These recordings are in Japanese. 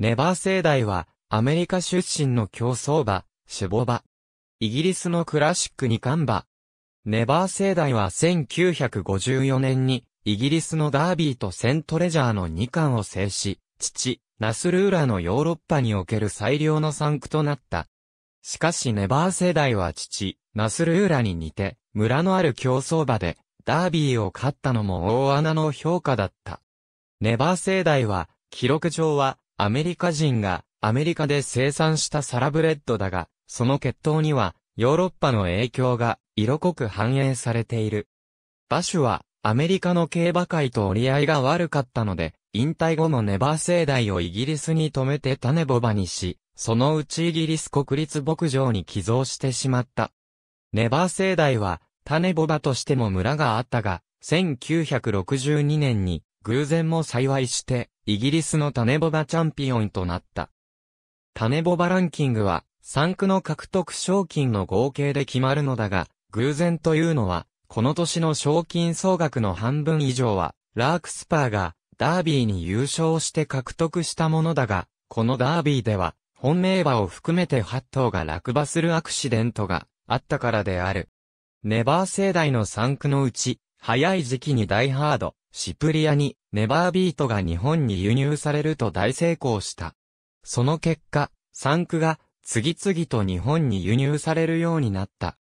ネバー世代は、アメリカ出身の競争馬、シュボバ。イギリスのクラシック二冠馬。ネバー世代は1954年に、イギリスのダービーとセントレジャーの二冠を制し、父、ナスルーラのヨーロッパにおける最良の産区となった。しかしネバー世代は父、ナスルーラに似て、村のある競争馬で、ダービーを勝ったのも大穴の評価だった。ネバー世代は、記録上は、アメリカ人がアメリカで生産したサラブレッドだが、その血統にはヨーロッパの影響が色濃く反映されている。バシュはアメリカの競馬界と折り合いが悪かったので、引退後のネバー世代をイギリスに止めて種ボバにし、そのうちイギリス国立牧場に寄贈してしまった。ネバー世代は種ボバとしても村があったが、1962年に偶然も幸いして、イギリスの種ボバチャンピオンとなった。種ボバランキングは、3区の獲得賞金の合計で決まるのだが、偶然というのは、この年の賞金総額の半分以上は、ラークスパーが、ダービーに優勝して獲得したものだが、このダービーでは、本命馬を含めて8頭が落馬するアクシデントがあったからである。ネバー世代の3区のうち、早い時期にダイハード、シプリアに、ネバービートが日本に輸入されると大成功した。その結果、産区が次々と日本に輸入されるようになった。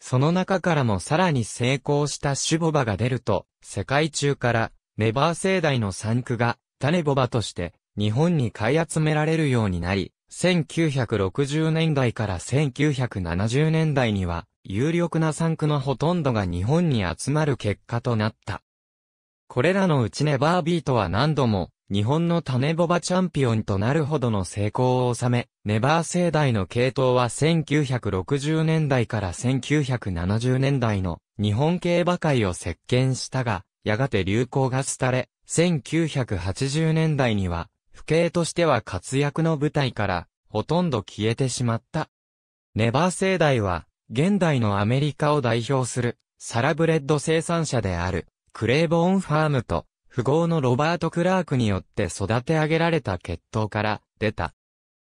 その中からもさらに成功したシュボバが出ると、世界中からネバー世代の産区がタネボバとして日本に買い集められるようになり、1960年代から1970年代には有力な産区のほとんどが日本に集まる結果となった。これらのうちネバービートは何度も、日本の種ボバチャンピオンとなるほどの成功を収め、ネバー世代の系統は1960年代から1970年代の日本競馬界を席巻したが、やがて流行が廃れ、1980年代には、不景としては活躍の舞台から、ほとんど消えてしまった。ネバー世代は、現代のアメリカを代表する、サラブレッド生産者である。クレーボーンファームと、富豪のロバート・クラークによって育て上げられた血統から出た。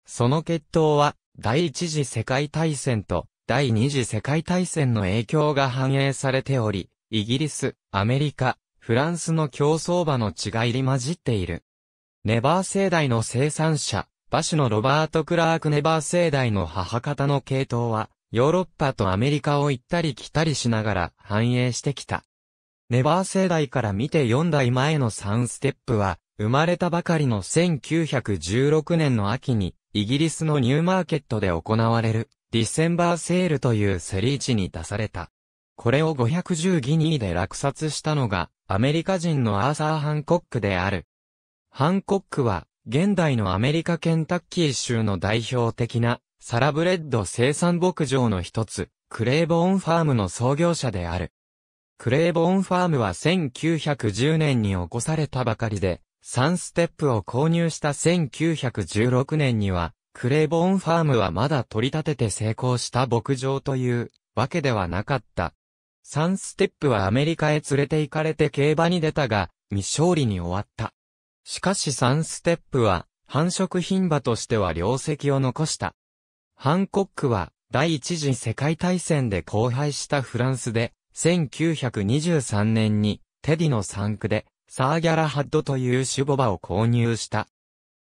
その血統は、第一次世界大戦と第二次世界大戦の影響が反映されており、イギリス、アメリカ、フランスの競争馬の血が入り混じっている。ネバー世代の生産者、馬種のロバート・クラーク・ネバー世代の母方の系統は、ヨーロッパとアメリカを行ったり来たりしながら繁栄してきた。ネバー世代から見て4代前の3ステップは、生まれたばかりの1916年の秋に、イギリスのニューマーケットで行われる、ディセンバーセールというセリーチに出された。これを510ギニーで落札したのが、アメリカ人のアーサー・ハンコックである。ハンコックは、現代のアメリカケンタッキー州の代表的な、サラブレッド生産牧場の一つ、クレーボーンファームの創業者である。クレーボーンファームは1910年に起こされたばかりで、ンステップを購入した1916年には、クレーボーンファームはまだ取り立てて成功した牧場というわけではなかった。ンステップはアメリカへ連れて行かれて競馬に出たが、未勝利に終わった。しかしンステップは繁殖品馬としては良績を残した。ハンコックは第一次世界大戦で荒廃したフランスで1923年に、テディの産区で、サーギャラハッドという種ボバを購入した。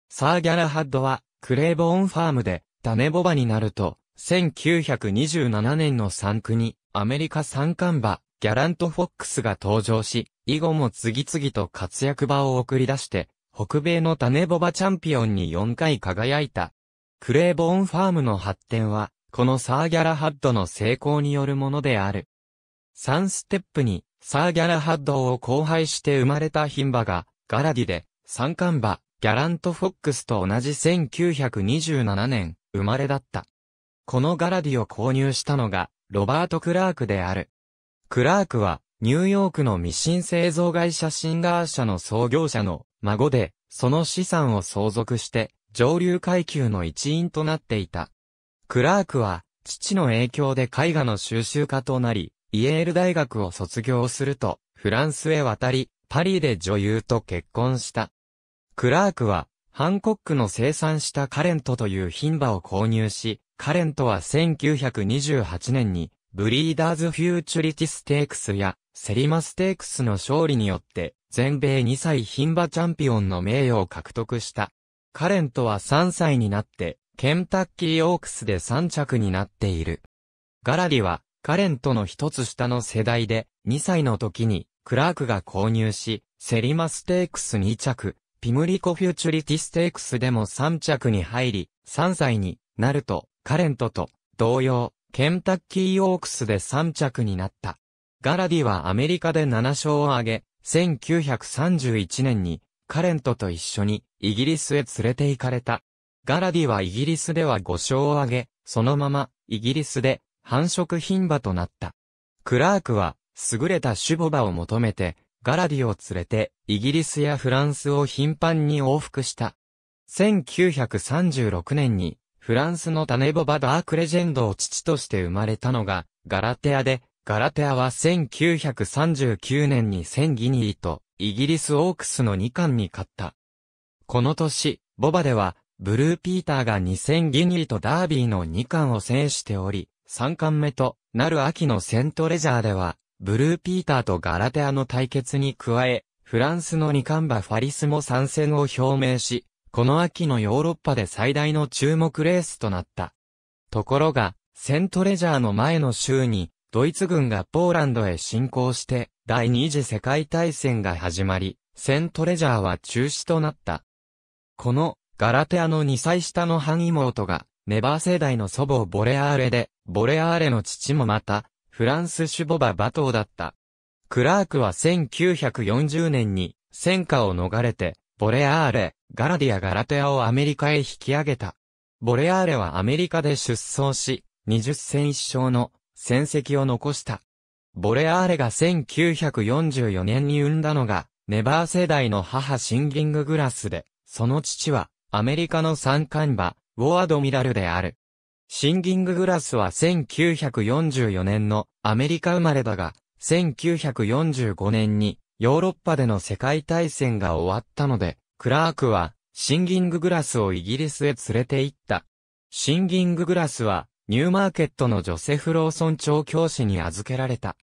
サーギャラハッドは、クレーボーンファームで、種ボバになると、1927年の産区に、アメリカ産艦馬、ギャラント・フォックスが登場し、以後も次々と活躍場を送り出して、北米の種ボバチャンピオンに4回輝いた。クレーボーンファームの発展は、このサーギャラハッドの成功によるものである。サンステップに、サー・ギャラハッドを交配して生まれた牝馬が、ガラディで、三冠馬、ギャラント・フォックスと同じ1927年、生まれだった。このガラディを購入したのが、ロバート・クラークである。クラークは、ニューヨークのミシン製造会社シンガー社の創業者の孫で、その資産を相続して、上流階級の一員となっていた。クラークは、父の影響で絵画の収集家となり、イエール大学を卒業すると、フランスへ渡り、パリで女優と結婚した。クラークは、ハンコックの生産したカレントという品馬を購入し、カレントは1928年に、ブリーダーズフューチュリティステークスや、セリマステークスの勝利によって、全米2歳品馬チャンピオンの名誉を獲得した。カレントは3歳になって、ケンタッキーオークスで3着になっている。ガラディは、カレントの一つ下の世代で、2歳の時に、クラークが購入し、セリマステークス2着、ピムリコフューチュリティステークスでも3着に入り、3歳になると、カレントと同様、ケンタッキーオークスで3着になった。ガラディはアメリカで7勝を挙げ、1931年にカレントと一緒にイギリスへ連れて行かれた。ガラディはイギリスでは5勝を挙げ、そのままイギリスで繁殖牝馬となった。クラークは、優れた種母馬を求めて、ガラディを連れて、イギリスやフランスを頻繁に往復した。1936年に、フランスの種ボバダークレジェンドを父として生まれたのが、ガラテアで、ガラテアは1939年に1000ギニーと、イギリスオークスの2冠に勝った。この年、ボバでは、ブルーピーターが2000ギニーとダービーの2冠を制しており、3巻目となる秋のセントレジャーでは、ブルーピーターとガラテアの対決に加え、フランスの二冠馬ファリスも参戦を表明し、この秋のヨーロッパで最大の注目レースとなった。ところが、セントレジャーの前の週に、ドイツ軍がポーランドへ侵攻して、第二次世界大戦が始まり、セントレジャーは中止となった。この、ガラテアの2歳下の半妹が、ネバー世代の祖母ボレアーレで、ボレアーレの父もまた、フランスシュボバ馬頭だった。クラークは1940年に戦火を逃れて、ボレアーレ、ガラディア・ガラテアをアメリカへ引き上げた。ボレアーレはアメリカで出走し、20戦1勝の戦績を残した。ボレアーレが1944年に産んだのが、ネバー世代の母シンギンググラスで、その父は、アメリカの三冠馬、ウォアドミラルである。シンギンググラスは1944年のアメリカ生まれだが、1945年にヨーロッパでの世界大戦が終わったので、クラークはシンギンググラスをイギリスへ連れて行った。シンギンググラスはニューマーケットのジョセフ・ローソン調教師に預けられた。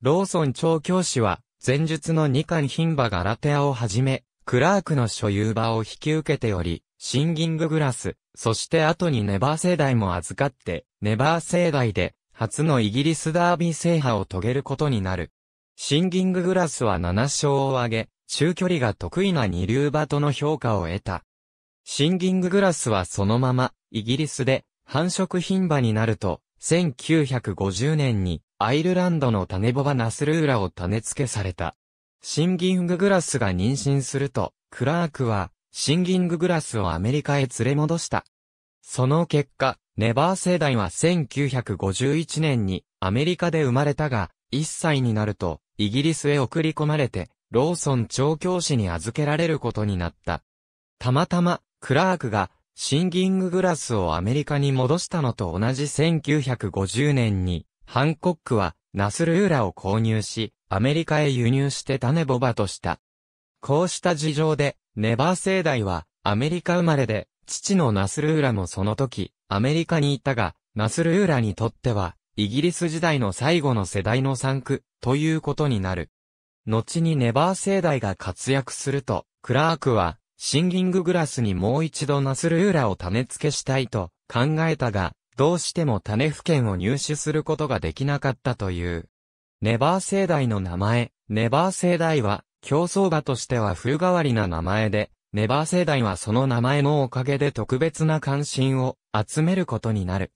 ローソン調教師は前述の二巻品馬ガラテアをはじめ、クラークの所有場を引き受けており、シンギンググラス、そして後にネバー世代も預かって、ネバー世代で、初のイギリスダービー制覇を遂げることになる。シンギンググラスは7勝を挙げ、中距離が得意な二流馬との評価を得た。シンギンググラスはそのまま、イギリスで、繁殖品馬になると、1950年に、アイルランドの種ボバナスルーラを種付けされた。シンギンググラスが妊娠すると、クラークは、シンギンググラスをアメリカへ連れ戻した。その結果、ネバー世代は1951年にアメリカで生まれたが、1歳になるとイギリスへ送り込まれて、ローソン調教師に預けられることになった。たまたま、クラークがシンギンググラスをアメリカに戻したのと同じ1950年に、ハンコックはナスルーラを購入し、アメリカへ輸入して種ボバとした。こうした事情で、ネバー世代は、アメリカ生まれで、父のナスルーラもその時、アメリカにいたが、ナスルーラにとっては、イギリス時代の最後の世代の産区、ということになる。後にネバー世代が活躍すると、クラークは、シンギンググラスにもう一度ナスルーラを種付けしたいと考えたが、どうしても種付券を入手することができなかったという。ネバー世代の名前、ネバー世代は、競走馬としては風変わりな名前で、ネバー世代はその名前のおかげで特別な関心を集めることになる。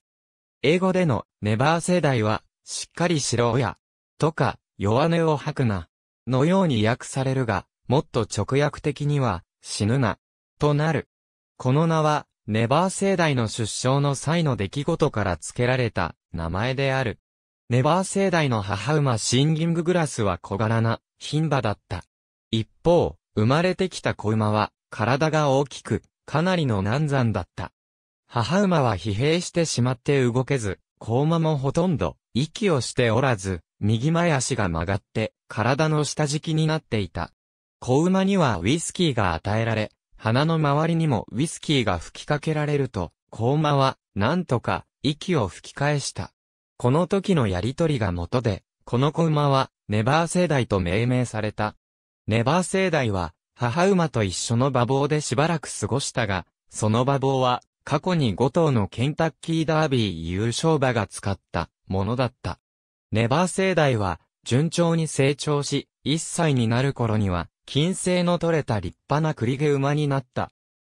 英語でのネバー世代は、しっかりしろや、とか、弱音を吐くな、のように訳されるが、もっと直訳的には、死ぬな、となる。この名は、ネバー世代の出生の際の出来事から付けられた名前である。ネバー世代の母馬シンギンググラスは小柄な貧馬だった。一方、生まれてきた子馬は、体が大きく、かなりの難産だった。母馬は疲弊してしまって動けず、子馬もほとんど、息をしておらず、右前足が曲がって、体の下敷きになっていた。子馬にはウイスキーが与えられ、鼻の周りにもウイスキーが吹きかけられると、子馬は、なんとか、息を吹き返した。この時のやりとりが元で、この子馬は、ネバー世代と命名された。ネバー世代は、母馬と一緒の馬房でしばらく過ごしたが、その馬房は、過去に5頭のケンタッキーダービー優勝馬が使ったものだった。ネバー世代は、順調に成長し、1歳になる頃には、金星の取れた立派な栗毛馬になった。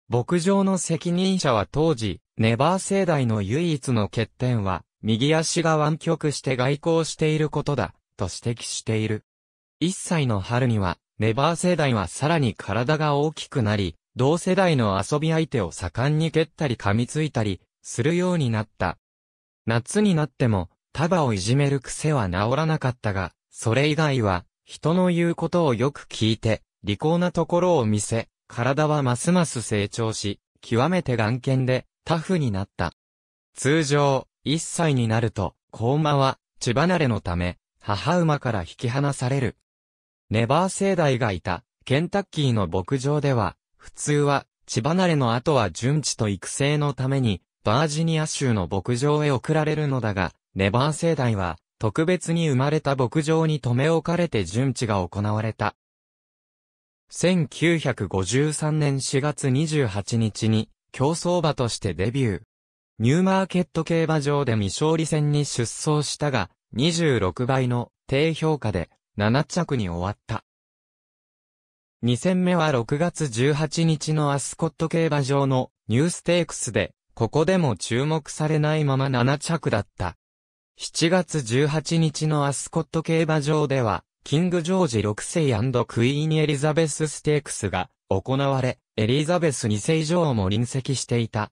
牧場の責任者は当時、ネバー世代の唯一の欠点は、右足が湾曲して外交していることだ、と指摘している。1歳の春には、ネバー世代はさらに体が大きくなり、同世代の遊び相手を盛んに蹴ったり噛みついたり、するようになった。夏になっても、束をいじめる癖は治らなかったが、それ以外は、人の言うことをよく聞いて、利口なところを見せ、体はますます成長し、極めて眼見で、タフになった。通常、1歳になると、ウ馬は、血離れのため、母馬から引き離される。ネバー世代がいた、ケンタッキーの牧場では、普通は、血離れの後は順地と育成のために、バージニア州の牧場へ送られるのだが、ネバー世代は、特別に生まれた牧場に留め置かれて順地が行われた。1953年4月28日に、競争馬としてデビュー。ニューマーケット競馬場で未勝利戦に出走したが、26倍の低評価で7着に終わった。2戦目は6月18日のアスコット競馬場のニューステークスで、ここでも注目されないまま7着だった。7月18日のアスコット競馬場では、キング・ジョージ6世クイーン・エリザベス・ステークスが行われ、エリザベス2世女王も臨席していた。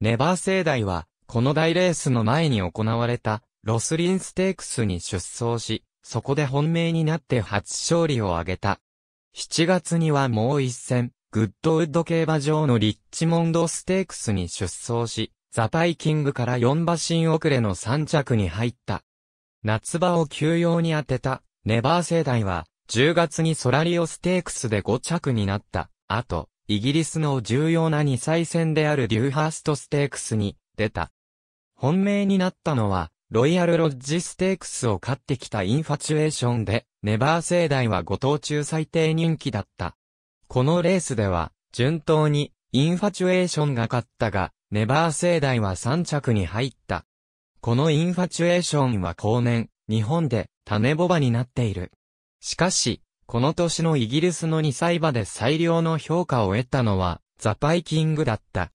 ネバー世代は、この大レースの前に行われた、ロスリンステークスに出走し、そこで本命になって初勝利を挙げた。7月にはもう一戦、グッドウッド競馬場のリッチモンドステークスに出走し、ザパイキングから4馬身遅れの3着に入った。夏場を休養に当てた、ネバー世代は、10月にソラリオステークスで5着になった。あと、イギリスの重要な2歳戦であるデューハーストステークスに、出た。本命になったのは、ロイヤルロッジステークスを勝ってきたインファチュエーションで、ネバー世代は5等中最低人気だった。このレースでは、順当に、インファチュエーションが勝ったが、ネバー世代は3着に入った。このインファチュエーションは後年、日本で種ボバになっている。しかし、この年のイギリスの2歳馬で最良の評価を得たのは、ザ・パイキングだった。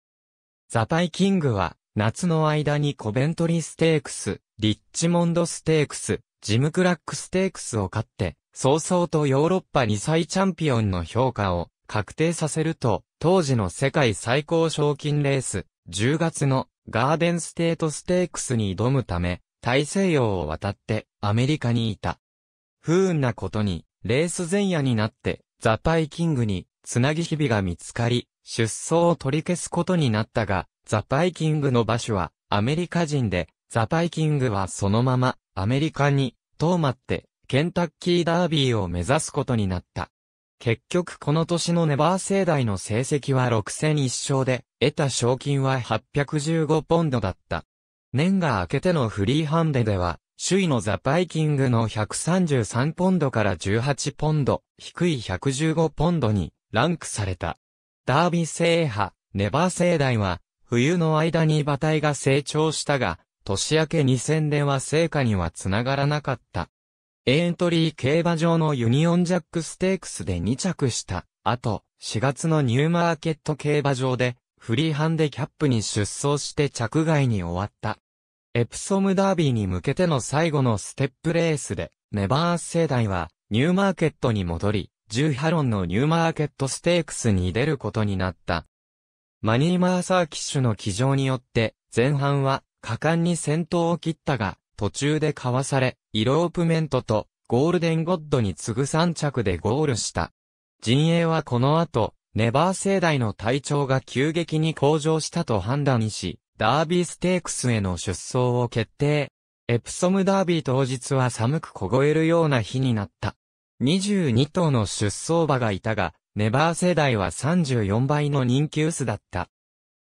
ザ・パイキングは、夏の間にコベントリーステークス、リッチモンドステークス、ジムクラックステークスを勝って、早々とヨーロッパ2歳チャンピオンの評価を確定させると、当時の世界最高賞金レース、10月のガーデンステートステークスに挑むため、大西洋を渡ってアメリカにいた。不運なことに、レース前夜になって、ザパイキングに、つなぎ日々が見つかり、出走を取り消すことになったが、ザ・バイキングの場所はアメリカ人で、ザ・バイキングはそのままアメリカに遠まってケンタッキーダービーを目指すことになった。結局この年のネバー世代の成績は6戦1勝で、得た賞金は815ポンドだった。年が明けてのフリーハンデでは、首位のザ・バイキングの133ポンドから18ポンド、低い115ポンドにランクされた。ダービー制覇、ネバー世代は、冬の間に馬体が成長したが、年明け2000年は成果にはつながらなかった。エントリー競馬場のユニオンジャックステークスで2着した。あと、4月のニューマーケット競馬場で、フリーハンデキャップに出走して着外に終わった。エプソムダービーに向けての最後のステップレースで、ネバース世代は、ニューマーケットに戻り、10ハロンのニューマーケットステークスに出ることになった。マニー・マーサーキッシュの騎乗によって、前半は果敢に先頭を切ったが、途中でかわされ、イロープメントとゴールデンゴッドに次ぐ3着でゴールした。陣営はこの後、ネバー世代の体調が急激に向上したと判断し、ダービーステークスへの出走を決定。エプソムダービー当日は寒く凍えるような日になった。22頭の出走馬がいたが、ネバー世代は34倍の人気薄だった。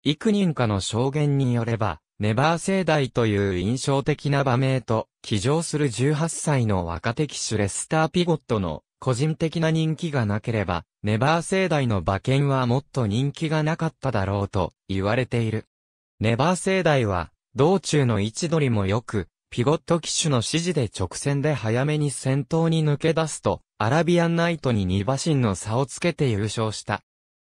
幾人かの証言によれば、ネバー世代という印象的な場名と、起乗する18歳の若手騎手レスター・ピゴットの個人的な人気がなければ、ネバー世代の馬券はもっと人気がなかっただろうと言われている。ネバー世代は、道中の位置取りも良く、ピゴット騎手の指示で直線で早めに先頭に抜け出すと、アラビアンナイトに2馬身の差をつけて優勝した。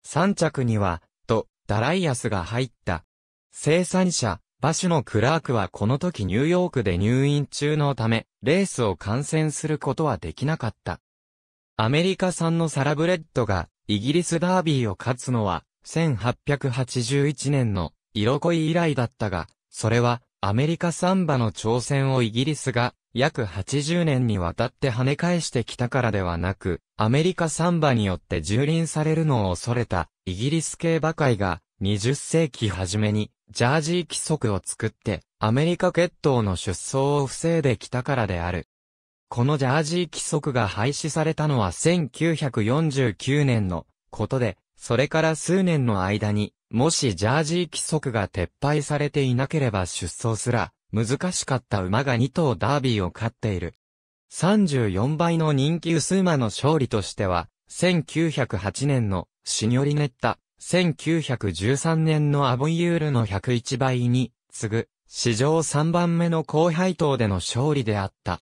3着には、と、ダライアスが入った。生産者、馬種のクラークはこの時ニューヨークで入院中のため、レースを観戦することはできなかった。アメリカ産のサラブレッドが、イギリスダービーを勝つのは、1881年の、色恋以来だったが、それは、アメリカ産馬の挑戦をイギリスが、約80年にわたって跳ね返してきたからではなく、アメリカサンバによって蹂躙されるのを恐れた、イギリス系馬界が、20世紀初めに、ジャージー規則を作って、アメリカ血統の出走を防いできたからである。このジャージー規則が廃止されたのは1949年のことで、それから数年の間に、もしジャージー規則が撤廃されていなければ出走すら難しかった馬が2頭ダービーを勝っている。34倍の人気薄馬の勝利としては、1908年のシニョリネッタ、1913年のアボイユールの101倍に次ぐ、史上3番目の高配当での勝利であった。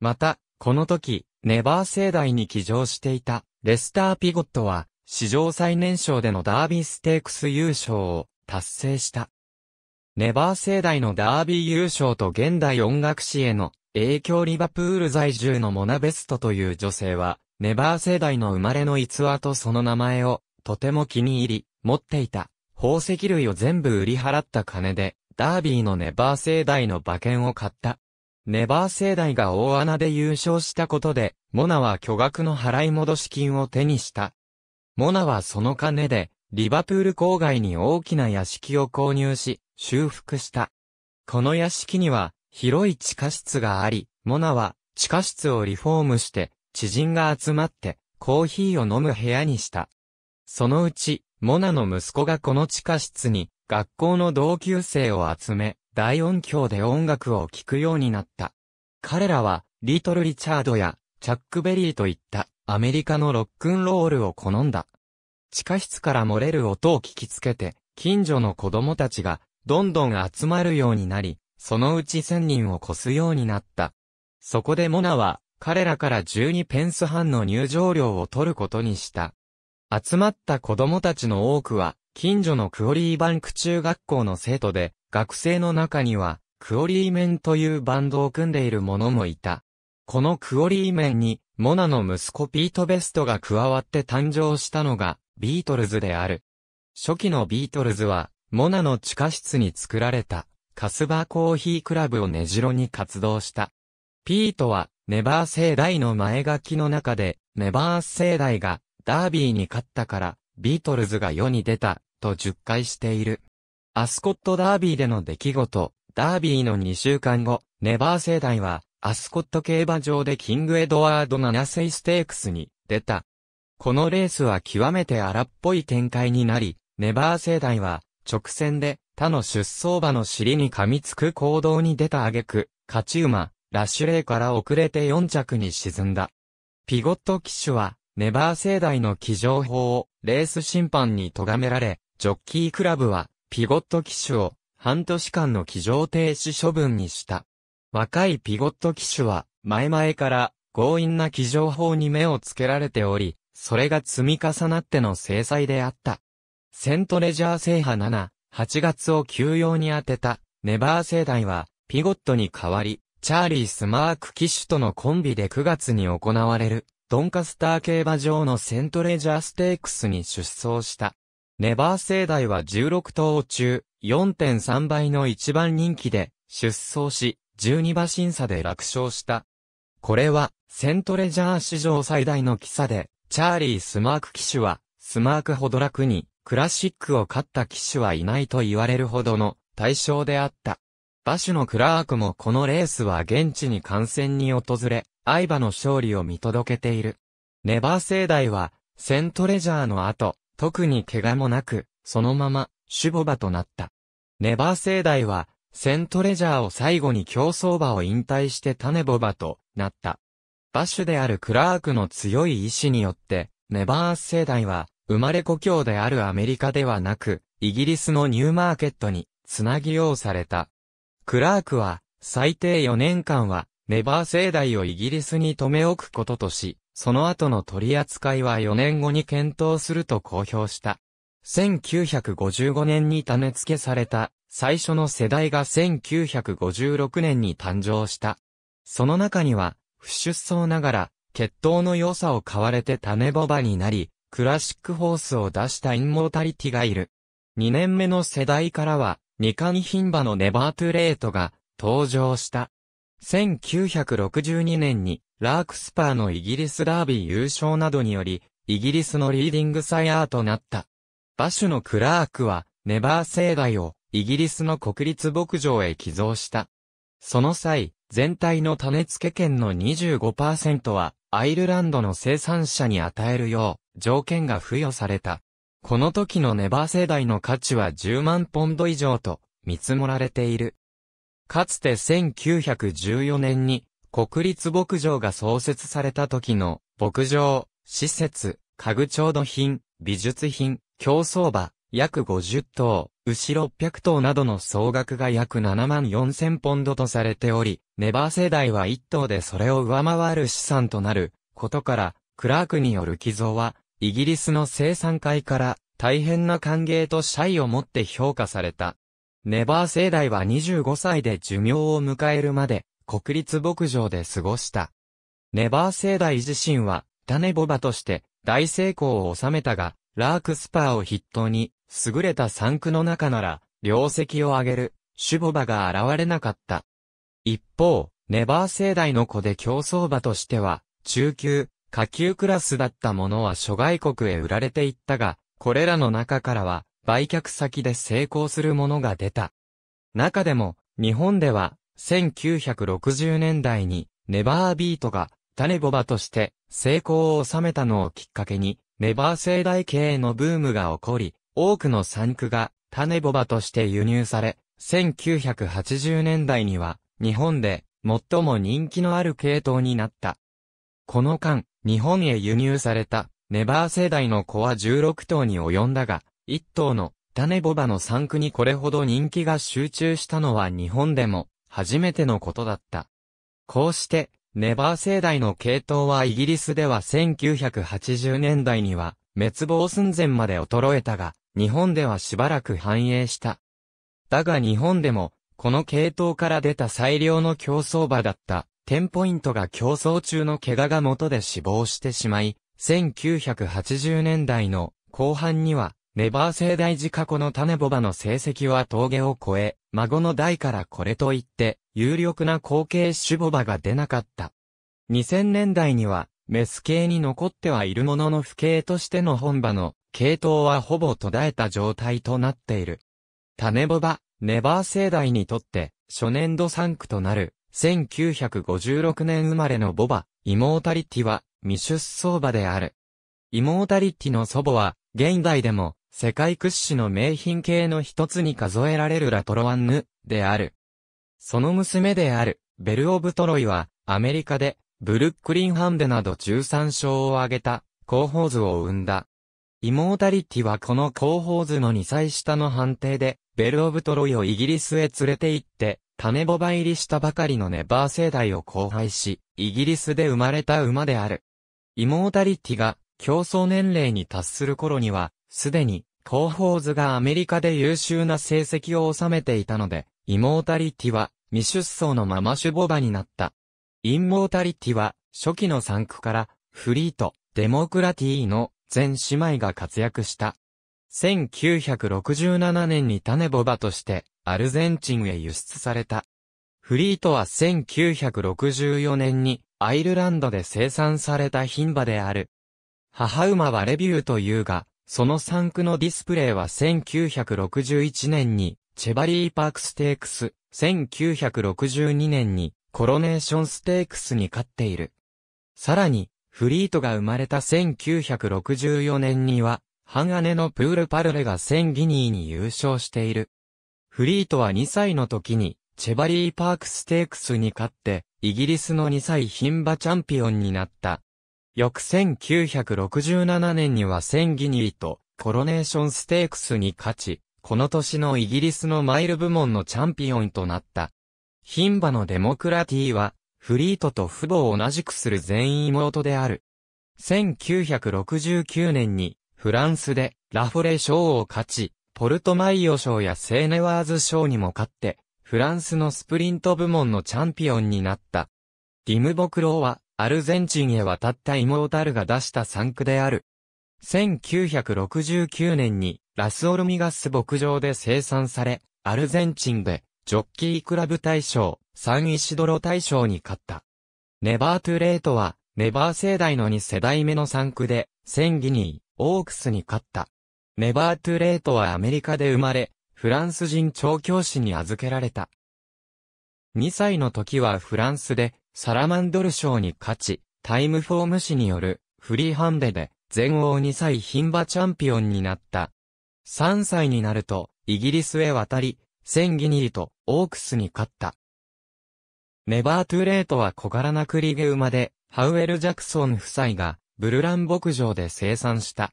また、この時、ネバー世代に騎乗していたレスター・ピゴットは、史上最年少でのダービーステークス優勝を達成した。ネバー世代のダービー優勝と現代音楽史への影響リバプール在住のモナベストという女性は、ネバー世代の生まれの逸話とその名前を、とても気に入り、持っていた。宝石類を全部売り払った金で、ダービーのネバー世代の馬券を買った。ネバー世代が大穴で優勝したことで、モナは巨額の払い戻し金を手にした。モナはその金で、リバプール郊外に大きな屋敷を購入し、修復した。この屋敷には広い地下室があり、モナは地下室をリフォームして知人が集まってコーヒーを飲む部屋にした。そのうち、モナの息子がこの地下室に学校の同級生を集め、大音響で音楽を聴くようになった。彼らは、リトル・リチャードや、チャック・ベリーといった、アメリカのロックンロールを好んだ。地下室から漏れる音を聞きつけて、近所の子供たちが、どんどん集まるようになり、そのうち1000人を超すようになった。そこでモナは、彼らから12ペンス半の入場料を取ることにした。集まった子供たちの多くは、近所のクオリーバンク中学校の生徒で、学生の中には、クオリーメンというバンドを組んでいる者もいた。このクオリーメンに、モナの息子ピート・ベストが加わって誕生したのが、ビートルズである。初期のビートルズは、モナの地下室に作られた、カスバコーヒークラブを根城に活動した。ピートは、ネバー世代の前書きの中で、ネバー世代が、ダービーに勝ったから、ビートルズが世に出た、と10回している。アスコットダービーでの出来事、ダービーの2週間後、ネバー世代は、アスコット競馬場でキングエドワード7世ステークスに出た。このレースは極めて荒っぽい展開になり、ネバー世代は直線で他の出走馬の尻に噛みつく行動に出た挙句、勝ち馬、ラッシュレイから遅れて4着に沈んだ。ピゴット騎手は、ネバー世代の騎乗法をレース審判に咎められ、ジョッキークラブは、ピゴット騎手を半年間の騎乗停止処分にした。若いピゴット騎手は、前々から強引な騎乗法に目をつけられており、それが積み重なっての制裁であった。セントレジャー制覇7、8月を休養に当てた、ネバー世代は、ピゴットに代わり、チャーリー・スマーク騎手とのコンビで9月に行われる、ドンカスター競馬場のセントレジャーステークスに出走した。ネバー世代は16頭中、4.3倍の一番人気で、出走し、12馬審査で落勝した。これは、セントレジャー史上最大の記差で、チャーリー・スマーク騎手は、スマークほど楽に、クラシックを勝った騎手はいないと言われるほどの対象であった。馬主のクラークもこのレースは現地に観戦に訪れ、相場の勝利を見届けている。ネバー聖代は、セントレジャーの後、特に怪我もなく、そのまま、守護馬となった。ネバー聖代は、セントレジャーを最後に競走馬を引退してタネボ馬となった。馬主であるクラークの強い意志によって、ネバー聖代は、生まれ故郷であるアメリカではなく、イギリスのニューマーケットに、つなぎようされた。クラークは、最低4年間は、ネバー世代をイギリスに留め置くこととし、その後の取り扱いは4年後に検討すると公表した。1955年に種付けされた、最初の世代が1956年に誕生した。その中には、不出走ながら、血統の良さを買われて種ボバになり、クラシックホースを出したインモータリティがいる。2年目の世代からは、二冠品馬のネバートゥレートが登場した。1962年に、ラークスパーのイギリスダービー優勝などにより、イギリスのリーディングサイアーとなった。馬主のクラークは、ネバー世代をイギリスの国立牧場へ寄贈した。その際、全体の種付け権の25%はアイルランドの生産者に与えるよう、条件が付与された。この時のネバー世代の価値は10万ポンド以上と見積もられている。かつて1914年に国立牧場が創設された時の牧場、施設、家具調度品、美術品、競争場、約50頭、牛600頭などの総額が約7万4000ポンドとされており、ネバー世代は1頭でそれを上回る資産となることから、クラークによる寄贈はイギリスの生産会から大変な歓迎と謝意をもって評価された。ネバー世代は25歳で寿命を迎えるまで国立牧場で過ごした。ネバー世代自身は種ボバとして大成功を収めたが、ラークスパーを筆頭に、優れた産区の中なら、量積を上げる、種ボバが現れなかった。一方、ネバー世代の子で競争馬としては、中級、下級クラスだったものは諸外国へ売られていったが、これらの中からは、売却先で成功するものが出た。中でも、日本では、1960年代に、ネバービートが、種ボバとして、成功を収めたのをきっかけに、ネバー生代系のブームが起こり、多くの産区が、種ボバとして輸入され、1980年代には、日本で、最も人気のある系統になった。この間、日本へ輸入された、ネバー世代の子は16頭に及んだが、1頭の、種ボバの産区にこれほど人気が集中したのは日本でも、初めてのことだった。こうして、ネバー世代の系統はイギリスでは1980年代には、滅亡寸前まで衰えたが、日本ではしばらく繁栄した。だが日本でも、この系統から出た最良の競争場だった、テンポイントが競争中の怪我が元で死亡してしまい、1980年代の後半には、ネバー生大自過去の種ボバの成績は峠を越え、孫の代からこれといって、有力な後継種ボバが出なかった。2000年代には、メス系に残ってはいるものの不系としての本場の系統はほぼ途絶えた状態となっている。種ボバ、ネバー生代にとって、初年度産区となる、1956年生まれのボバ、イモータリティは未出走馬である。イモータリティの祖母は、現代でも世界屈指の名品系の一つに数えられるラトロワンヌである。その娘である、ベル・オブ・トロイは、アメリカで、ブルックリン・ハンデなど13勝を挙げた、広報図を生んだ。イモータリティはこの広報図の2歳下の判定で、ベル・オブ・トロイをイギリスへ連れて行って、種ボバ入りしたばかりのネバー世代を交配し、イギリスで生まれた馬である。イモータリティが競争年齢に達する頃には、すでに、コーホーズがアメリカで優秀な成績を収めていたので、イモータリティは未出走のまま種ボバになった。インモータリティは初期の産区からフリート、デモクラティーの全姉妹が活躍した。1967年に種ボバとしてアルゼンチンへ輸出された。フリートは1964年にアイルランドで生産された品馬である。母馬はレビューというが、その産区のディスプレイは1961年にチェバリーパークステークス、1962年にコロネーションステークスに勝っている。さらに、フリートが生まれた1964年には、半姉のプールパルレが1000ギニーに優勝している。フリートは2歳の時に、チェバリーパークステークスに勝って、イギリスの2歳牝馬チャンピオンになった。翌1967年には1000ギニーと、コロネーションステークスに勝ち、この年のイギリスのマイル部門のチャンピオンとなった。牝馬のデモクラティは、フリートと父母を同じくする全員妹である。1969年に、フランスでラフォレ賞を勝ち、ポルトマイオ賞やセーネワーズ賞にも勝って、フランスのスプリント部門のチャンピオンになった。ディムボクローは、アルゼンチンへ渡ったイモータルが出した産区である。1969年に、ラスオルミガス牧場で生産され、アルゼンチンで、ジョッキークラブ大賞、サンイシドロ大賞に勝った。ネバートゥレートは、ネバー世代の2世代目の産区で、センギニー、オークスに勝った。ネバートゥレートはアメリカで生まれ、フランス人調教師に預けられた。2歳の時はフランスでサラマンドル賞に勝ち、タイムフォーム誌によるフリーハンデで全王2歳牝馬チャンピオンになった。3歳になるとイギリスへ渡り、センギニリとオークスに勝った。ネバートゥレートは小柄な栗毛馬で、ハウエル・ジャクソン夫妻がブルラン牧場で生産した。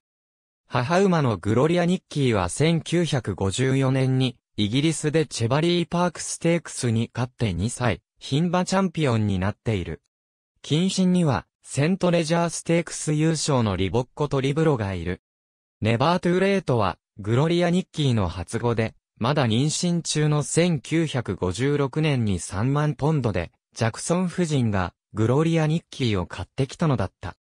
母馬のグロリア・ニッキーは1954年に、イギリスでチェバリーパークステークスに勝って2歳、牝馬チャンピオンになっている。近親には、セントレジャーステークス優勝のリボッコとリブロがいる。ネバートゥレートは、グロリア・ニッキーの発語で、まだ妊娠中の1956年に3万ポンドで、ジャクソン夫人が、グロリア・ニッキーを買ってきたのだった。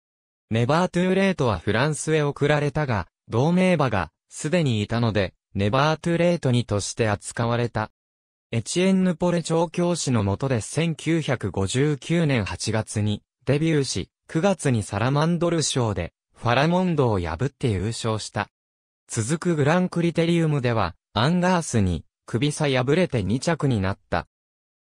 ネバートゥーレートはフランスへ送られたが、同盟馬がすでにいたので、ネバートゥレートにとして扱われた。エチエンヌポレ調教師の下で1959年8月にデビューし、9月にサラマンドル賞でファラモンドを破って優勝した。続くグランクリテリウムでは、アンガースに首差破れて2着になった。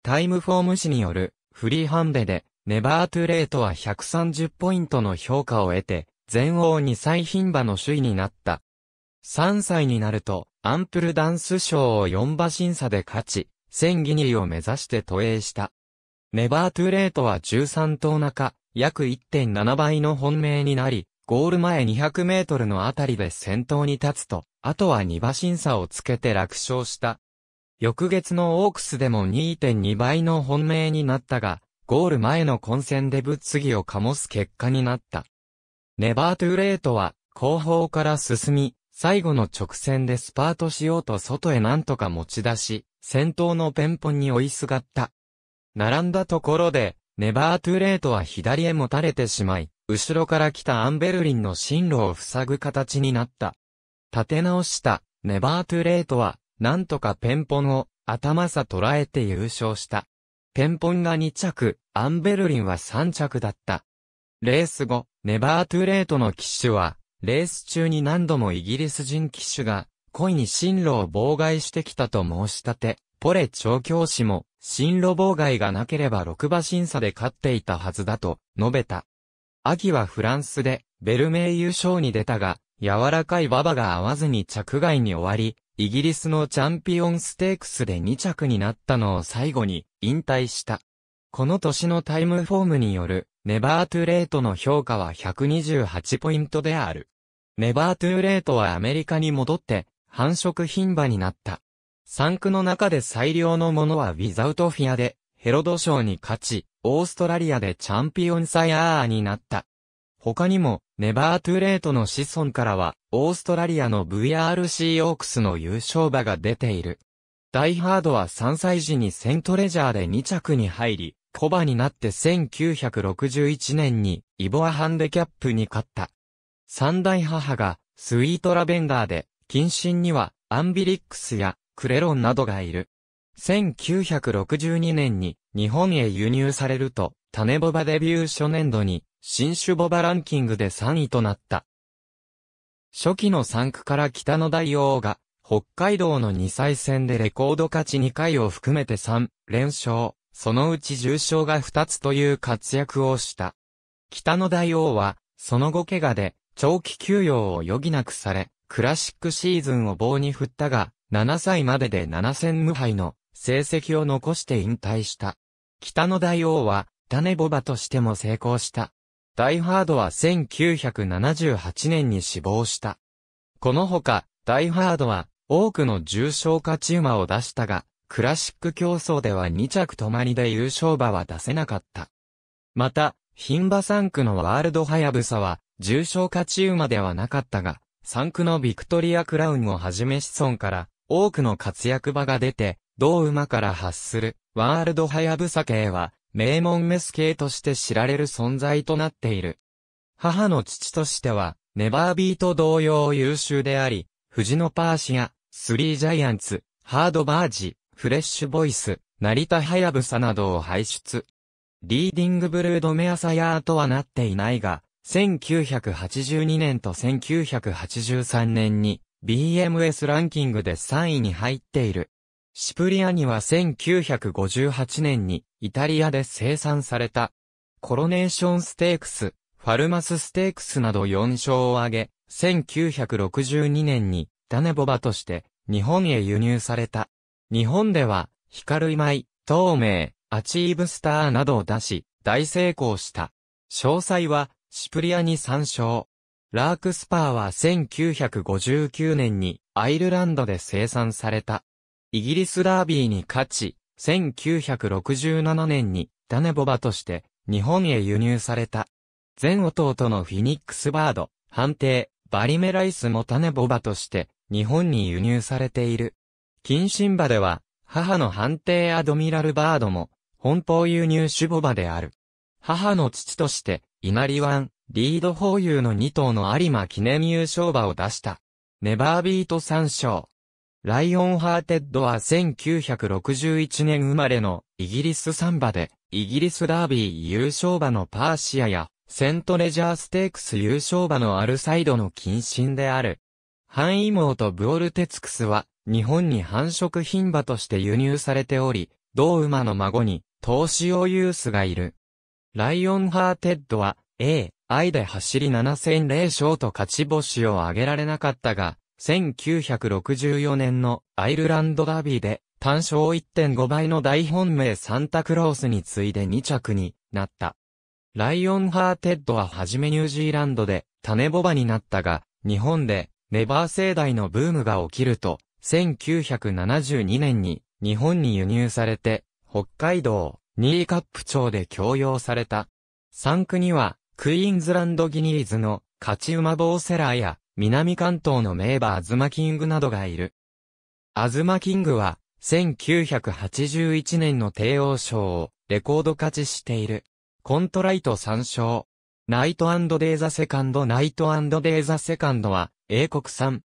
タイムフォーム誌によるフリーハンデで、ネバートゥレートは130ポイントの評価を得て、全王2歳牝馬の首位になった。3歳になると、アンプルダンス賞を4馬審査で勝ち、千ギニーを目指して投影した。ネバートゥレートは13頭中、約1.7倍の本命になり、ゴール前200メートルのあたりで先頭に立つと、あとは2馬審査をつけて楽勝した。翌月のオークスでも2.2倍の本命になったが、ゴール前の混戦で物議を醸す結果になった。ネバートゥーレートは、後方から進み、最後の直線でスパートしようと外へなんとか持ち出し、先頭のペンポンに追いすがった。並んだところで、ネバートゥーレートは左へもたれてしまい、後ろから来たアンベルリンの進路を塞ぐ形になった。立て直したネバートゥーレートは、なんとかペンポンを頭さ捉えて優勝した。ペンポンが2着、アンベルリンは3着だった。レース後、ネバートゥレートの騎手は、レース中に何度もイギリス人騎手が、故意に進路を妨害してきたと申し立て、ポレ調教師も、進路妨害がなければ6馬審査で勝っていたはずだと述べた。秋はフランスで、ベルメイ優勝に出たが、柔らかい馬場が合わずに着外に終わり、イギリスのチャンピオンステークスで2着になったのを最後に引退した。この年のタイムフォームによるネバートゥレートの評価は128ポイントである。ネバートゥレートはアメリカに戻って繁殖牝馬になった。産区の中で最良のものはウィザウトフィアでヘロド賞に勝ち、オーストラリアでチャンピオンサイアーになった。他にも、ネバートゥレートの子孫からは、オーストラリアの VRC オークスの優勝馬が出ている。ダイハードは3歳時にセントレジャーで2着に入り、コバになって1961年にイボアハンデキャップに勝った。三大母がスイートラベンダーで、近親にはアンビリックスやクレロンなどがいる。1962年に日本へ輸入されると、種ボバデビュー初年度に新種ボバランキングで3位となった。初期の3区から北の大王が、北海道の2歳戦でレコード勝ち2回を含めて3連勝。そのうち重傷が2つという活躍をした。北の大王は、その後怪我で、長期休養を余儀なくされ、クラシックシーズンを棒に振ったが、7歳までで7戦無敗の成績を残して引退した。北の大王は、種ボバとしても成功した。ダイハードは1978年に死亡した。このほか、ダイハードは、多くの重症勝ち馬を出したが、クラシック競争では2着止まりで優勝馬は出せなかった。また、ン馬3区のワールドハヤブサは、重賞勝ち馬ではなかったが、3区のビクトリアクラウンをはじめ子孫から、多くの活躍馬が出て、同馬から発する、ワールドハヤブサ系は、名門メス系として知られる存在となっている。母の父としては、ネバービート同様優秀であり、富士のパーシア、スリージャイアンツ、ハードバージ、フレッシュボイス、成田はやぶさなどを輩出。リーディングブルードメアサヤーとはなっていないが、1982年と1983年に BMS ランキングで3位に入っている。シプリアには1958年にイタリアで生産された。コロネーションステークス、ファルマスステークスなど4勝を挙げ、1962年にダネボバとして日本へ輸入された。日本では、光る今井、透明、アチーブスターなどを出し、大成功した。詳細は、シプリアに参照。ラークスパーは1959年にアイルランドで生産された。イギリスダービーに勝ち、1967年にダネボバとして日本へ輸入された。前弟のフィニックスバード、判定、バリメライスもタネボバとして日本に輸入されている。近親馬では、母の判定アドミラルバードも、本邦輸入種母馬である。母の父として、稲荷湾、リードユ有の2頭の有馬記念優勝馬を出した。ネバービート3勝。ライオンハーテッドは1961年生まれのイギリスサンバで、イギリスダービー優勝馬のパーシアや、セントレジャーステークス優勝馬のアルサイドの近親である。半妹とブオルテツクスは、日本に繁殖品馬として輸入されており、同馬の孫に、投資用ユースがいる。ライオンハーテッドは、A、I で走り7戦0勝と勝ち星を挙げられなかったが、1964年のアイルランドダービーで、単勝1.5倍の大本命サンタクロースに次いで2着になった。ライオンハーテッドははじめニュージーランドで種ボバになったが、日本でネバー世代のブームが起きると、1972年に日本に輸入されて、北海道、ニーカップ町で供用された。産区には、クイーンズランドギニーズの勝ち馬ボーセラーや、南関東の名馬アズマキングなどがいる。アズマキングは、1981年の帝王賞をレコード勝ちしている。コントライト3勝。ナイトデイザセカンドナイトデイザセカンドは、英国産。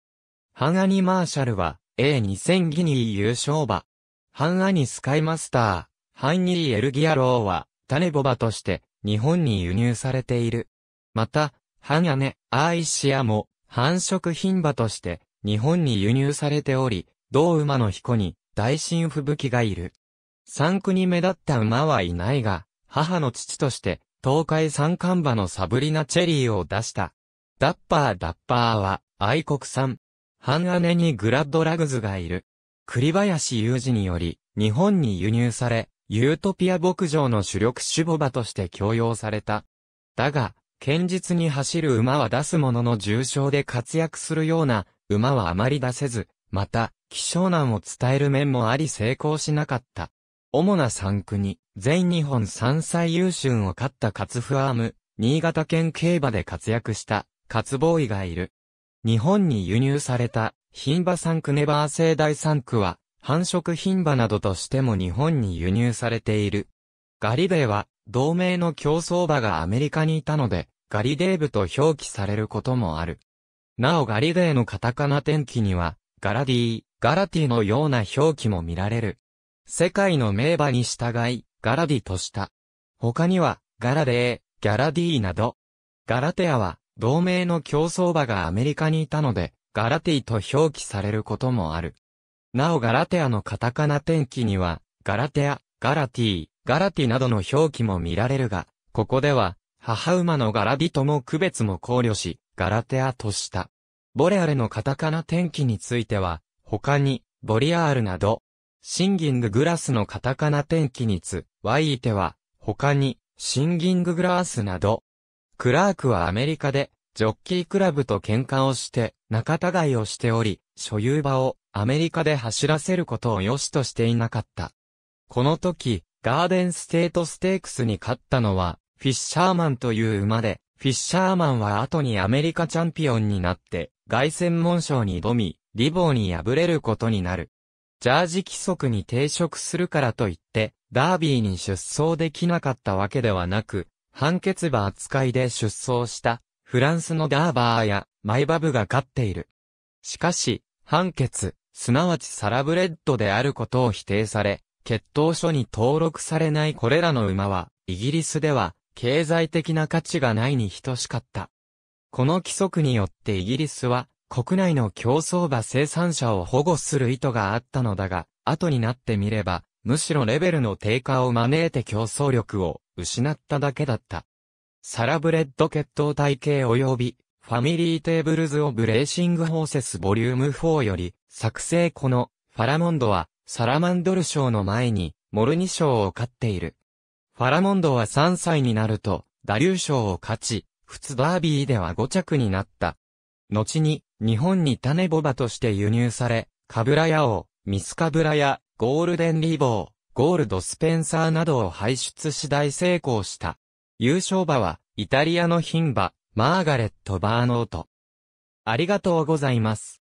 ハンアニマーシャルは、A2000 ギニー優勝馬。ハンアニスカイマスター、ハンニーエルギアローは、種ボバとして、日本に輸入されている。また、ハンアネ、アーイシアも、繁殖品馬として、日本に輸入されており、同馬の彦に、大新吹雪がいる。三区に目立った馬はいないが、母の父として、東海三冠馬のサブリナチェリーを出した。ダッパーダッパーは、愛国産、半姉にグラッドラグズがいる。栗林雄二により、日本に輸入され、ユートピア牧場の主力種母馬として供用された。だが、堅実に走る馬は出すものの重症で活躍するような馬はあまり出せず、また、希少難を伝える面もあり成功しなかった。主な産区に、全日本3歳優秀を勝ったツフアーム、新潟県競馬で活躍した、ツボーイがいる。日本に輸入された、品馬産区ネバー製大三区は、繁殖品馬などとしても日本に輸入されている。ガリデーは、同盟の競争馬がアメリカにいたので、ガリデーブと表記されることもある。なおガリデーのカタカナ天気には、ガラディー、ガラティのような表記も見られる。世界の名馬に従い、ガラディとした。他には、ガラデー、ギャラディーなど。ガラテアは、同盟の競争馬がアメリカにいたので、ガラティと表記されることもある。なおガラテアのカタカナ転気には、ガラテア、ガラティ、ガラティなどの表記も見られるが、ここでは、母馬のガラディとも区別も考慮し、ガラテアとした。ボレアレのカタカナ転気については、他に、ボリアールなど、シンギンググラスのカタカナ転気につ、ワイイテは、他に、シンギンググラースなど、クラークはアメリカで、ジョッキークラブと喧嘩をして、仲違いをしており、所有場をアメリカで走らせることを良しとしていなかった。この時、ガーデンステートステークスに勝ったのは、フィッシャーマンという馬で、フィッシャーマンは後にアメリカチャンピオンになって、凱旋門賞に挑み、リボーに敗れることになる。ジャージ規則に抵触するからといって、ダービーに出走できなかったわけではなく、判決馬扱いで出走した、フランスのダーバーやマイバブが勝っている。しかし、判決、すなわちサラブレッドであることを否定され、決闘書に登録されないこれらの馬は、イギリスでは、経済的な価値がないに等しかった。この規則によってイギリスは、国内の競争馬生産者を保護する意図があったのだが、後になってみれば、むしろレベルの低下を招いて競争力を失っただけだった。サラブレッド血統体系及び、ファミリーテーブルズ・オブ・レーシング・ホーセス・ボリューム4より、作成この、ファラモンドは、サラマンドル賞の前に、モルニ賞を勝っている。ファラモンドは3歳になると、ダリュー賞を勝ち、ツダービーでは5着になった。後に、日本に種ボバとして輸入され、カブラヤ王、ミスカブラヤ、ゴールデンリボー、ゴールド・スペンサーなどを輩出し大成功した。優勝馬は、イタリアの牝馬、マーガレット・バーノート。ありがとうございます。